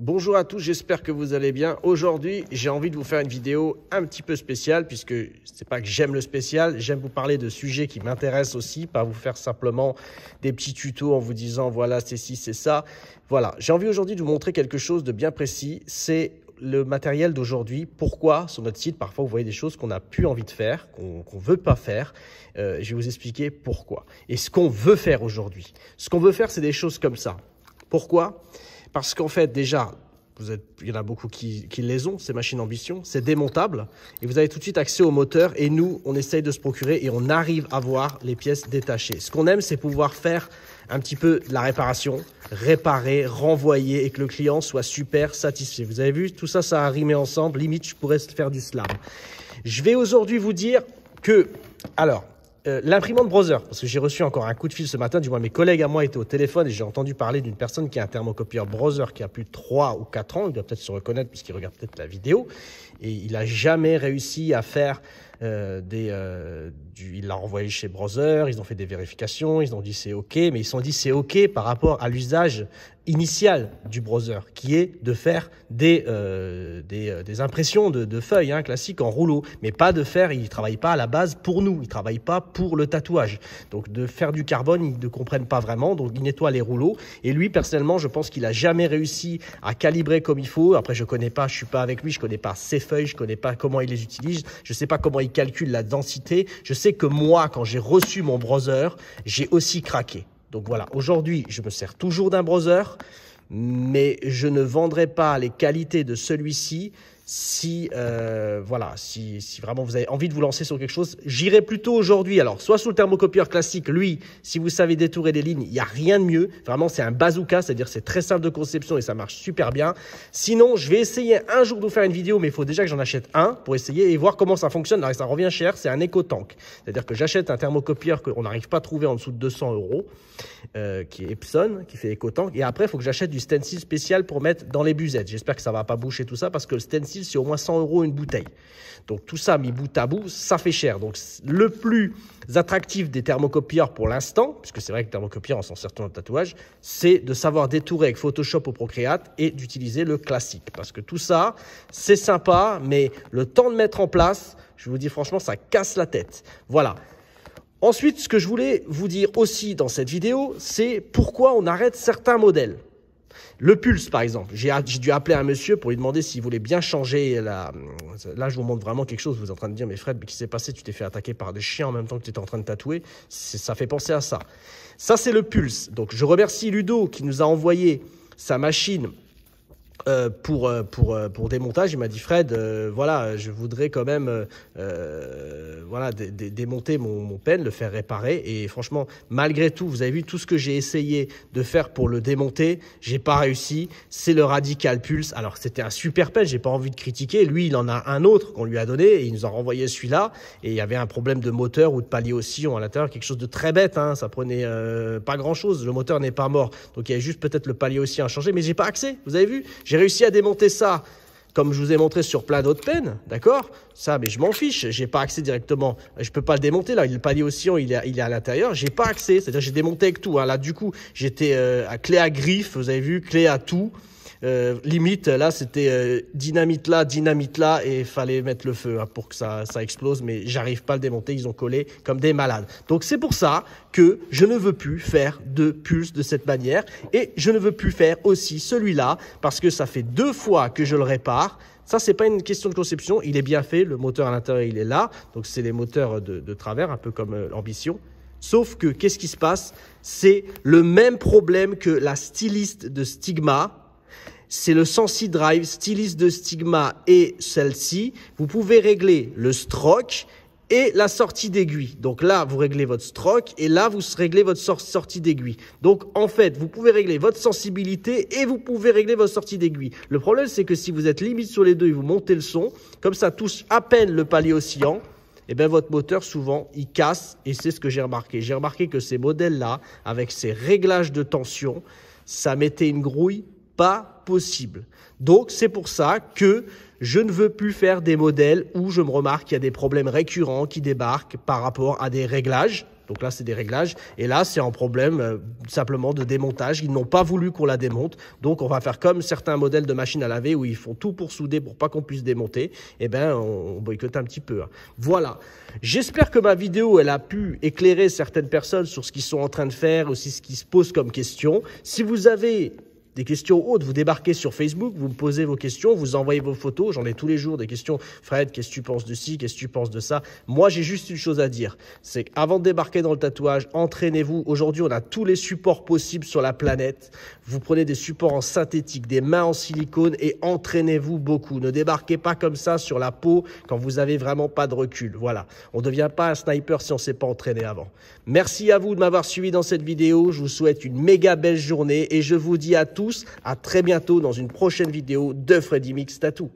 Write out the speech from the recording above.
Bonjour à tous, j'espère que vous allez bien. Aujourd'hui, j'ai envie de vous faire une vidéo un petit peu spéciale puisque ce n'est pas que j'aime le spécial, j'aime vous parler de sujets qui m'intéressent aussi, pas vous faire simplement des petits tutos en vous disant voilà, c'est ci, c'est ça. Voilà, j'ai envie aujourd'hui de vous montrer quelque chose de bien précis, c'est le matériel d'aujourd'hui, pourquoi sur notre site, parfois vous voyez des choses qu'on n'a plus envie de faire, qu'on ne veut pas faire. Euh, je vais vous expliquer pourquoi. Et ce qu'on veut faire aujourd'hui. Ce qu'on veut faire, c'est des choses comme ça. Pourquoi parce qu'en fait, déjà, vous il y en a beaucoup qui, les ont, ces machines ambition, c'est démontable, et vous avez tout de suite accès au moteur, et nous, on essaye de se procurer, et on arrive à voir les pièces détachées. Ce qu'on aime, c'est pouvoir faire un petit peu la réparation, réparer, renvoyer, et que le client soit super satisfait. Vous avez vu, tout ça, ça a rimé ensemble, limite, je pourrais faire du slam. Je vais aujourd'hui vous dire que, alors, euh, l'imprimante browser, parce que j'ai reçu encore un coup de fil ce matin, du moins mes collègues à moi étaient au téléphone et j'ai entendu parler d'une personne qui a un thermocopieur browser qui a plus de 3 ou 4 ans, il doit peut-être se reconnaître puisqu'il regarde peut-être la vidéo, et il n'a jamais réussi à faire euh, des. Euh, du, il l'a renvoyé chez Browser, ils ont fait des vérifications, ils ont dit c'est OK, mais ils se sont dit c'est OK par rapport à l'usage initial du browser, qui est de faire des, euh, des, impressions de, feuilles hein, classiques en rouleau, mais pas de faire, il ne travaillent pas à la base pour nous, il ne travaillent pas pour le tatouage. Donc de faire du carbone, ils ne comprennent pas vraiment, donc il nettoie les rouleaux. Et lui, personnellement, je pense qu'il a jamais réussi à calibrer comme il faut. Après, je connais pas, je suis pas avec lui, je connais pas ses feuilles je ne connais pas comment ils les utilisent, je ne sais pas comment ils calculent la densité. Je sais que moi, quand j'ai reçu mon browser, j'ai aussi craqué. Donc voilà, aujourd'hui, je me sers toujours d'un browser, mais je ne vendrai pas les qualités de celui-ci si euh, voilà, si, vraiment vous avez envie de vous lancer sur quelque chose, j'irai plutôt aujourd'hui. Alors, soit sous le thermocopieur classique, lui, si vous savez détourer des lignes, il n'y a rien de mieux. Vraiment, c'est un bazooka, c'est-à-dire c'est très simple de conception et ça marche super bien. Sinon, je vais essayer un jour de vous faire une vidéo, mais il faut déjà que j'en achète un pour essayer et voir comment ça fonctionne. Alors, ça revient cher, c'est un éco-tank. C'est-à-dire que j'achète un thermocopieur qu'on n'arrive pas à trouver en dessous de 200 euros, euh, qui est Epson, qui fait éco-tank. Et après, il faut que j'achète du stencil spécial pour mettre dans les buzettes. J'espère que ça va pas boucher tout ça parce que le stencil sur c'est au moins 100 euros une bouteille. Donc tout ça mis bout à bout, ça fait cher. Donc le plus attractif des thermocopieurs pour l'instant, puisque c'est vrai que thermocopieurs thermocopieur, on s'en sert dans le tatouage, c'est de savoir détourer avec Photoshop ou Procreate et d'utiliser le classique. Parce que tout ça, c'est sympa, mais le temps de mettre en place, je vous dis franchement, ça casse la tête. Voilà. Ensuite, ce que je voulais vous dire aussi dans cette vidéo, c'est pourquoi on arrête certains modèles. Le Pulse, par exemple. J'ai dû appeler un monsieur pour lui demander s'il voulait bien changer la... Là, je vous montre vraiment quelque chose. Vous êtes en train de dire, mais Fred, mais qui s'est passé Tu t'es fait attaquer par des chiens en même temps que tu étais en train de tatouer. Ça fait penser à ça. Ça, c'est le Pulse. Donc, je remercie Ludo qui nous a envoyé sa machine euh, pour, euh, pour, euh, pour démontage il m'a dit Fred, voilà, je voudrais quand même voilà, démonter mon, mon pen, le faire réparer. Et franchement, malgré tout, vous avez vu tout ce que j'ai essayé de faire pour le démonter, j'ai pas réussi. C'est le Radical Pulse. Alors c'était un super pen, j'ai pas envie de critiquer. Lui, il en a un autre qu'on lui a donné et il nous a renvoyé celui-là. Et il y avait un problème de moteur ou de palier on a l'intérieur, quelque chose de très bête. Hein. ça prenait pas grand-chose. Le moteur n'est pas mort, donc il y a juste peut-être le palier aussi à changer, mais j'ai pas accès. Vous avez vu j'ai réussi à démonter ça, comme je vous ai montré sur plein d'autres peines, d'accord Ça, mais je m'en fiche, je n'ai pas accès directement. Je ne peux pas le démonter, là, Il palier oscillant, il est, il est à l'intérieur, je n'ai pas accès. C'est-à-dire, j'ai démonté avec tout. Hein. Là, du coup, j'étais euh, à clé à griffe, vous avez vu, clé à tout. Euh, limite, là, c'était euh, dynamite là, dynamite là, et il fallait mettre le feu hein, pour que ça, ça explose, mais j'arrive pas à le démonter, ils ont collé comme des malades. Donc c'est pour ça que je ne veux plus faire de pulse de cette manière, et je ne veux plus faire aussi celui-là, parce que ça fait deux fois que je le répare, ça, c'est pas une question de conception. Il est bien fait. Le moteur à l'intérieur, il est là. Donc, c'est les moteurs de, travers, un peu comme euh, l'ambition. Sauf que, qu'est-ce qui se passe? C'est le même problème que la styliste de Stigma c'est le Sensi Drive styliste de Stigma et celle-ci. Vous pouvez régler le stroke et la sortie d'aiguille. Donc là, vous réglez votre stroke et là, vous réglez votre sortie d'aiguille. Donc en fait, vous pouvez régler votre sensibilité et vous pouvez régler votre sortie d'aiguille. Le problème, c'est que si vous êtes limite sur les deux et vous montez le son, comme ça touche à peine le palier oscillant, eh bien, votre moteur, souvent, il casse. Et c'est ce que j'ai remarqué. J'ai remarqué que ces modèles-là, avec ces réglages de tension, ça mettait une grouille pas possible. Donc c'est pour ça que je ne veux plus faire des modèles où je me remarque qu'il y a des problèmes récurrents qui débarquent par rapport à des réglages. Donc là, c'est des réglages. Et là, c'est un problème euh, simplement de démontage. Ils n'ont pas voulu qu'on la démonte. Donc on va faire comme certains modèles de machines à laver où ils font tout pour souder pour pas qu'on puisse démonter. Eh bien, on, boycotte un petit peu. Hein. Voilà. J'espère que ma vidéo, elle a pu éclairer certaines personnes sur ce qu'ils sont en train de faire, aussi ce qui se pose comme question. Si vous avez des questions hautes. Vous débarquez sur Facebook, vous me posez vos questions, vous envoyez vos photos. J'en ai tous les jours des questions. Fred, qu'est-ce que tu penses de ci Qu'est-ce que tu penses de ça Moi, j'ai juste une chose à dire. C'est qu'avant de débarquer dans le tatouage, entraînez-vous. Aujourd'hui, on a tous les supports possibles sur la planète. Vous prenez des supports en synthétique, des mains en silicone et entraînez-vous beaucoup. Ne débarquez pas comme ça sur la peau quand vous avez vraiment pas de recul. Voilà. On ne devient pas un sniper si on ne s'est pas entraîné avant. Merci à vous de m'avoir suivi dans cette vidéo. Je vous souhaite une méga belle journée et je vous dis à tous à très bientôt dans une prochaine vidéo de Freddy Mix Tattoo.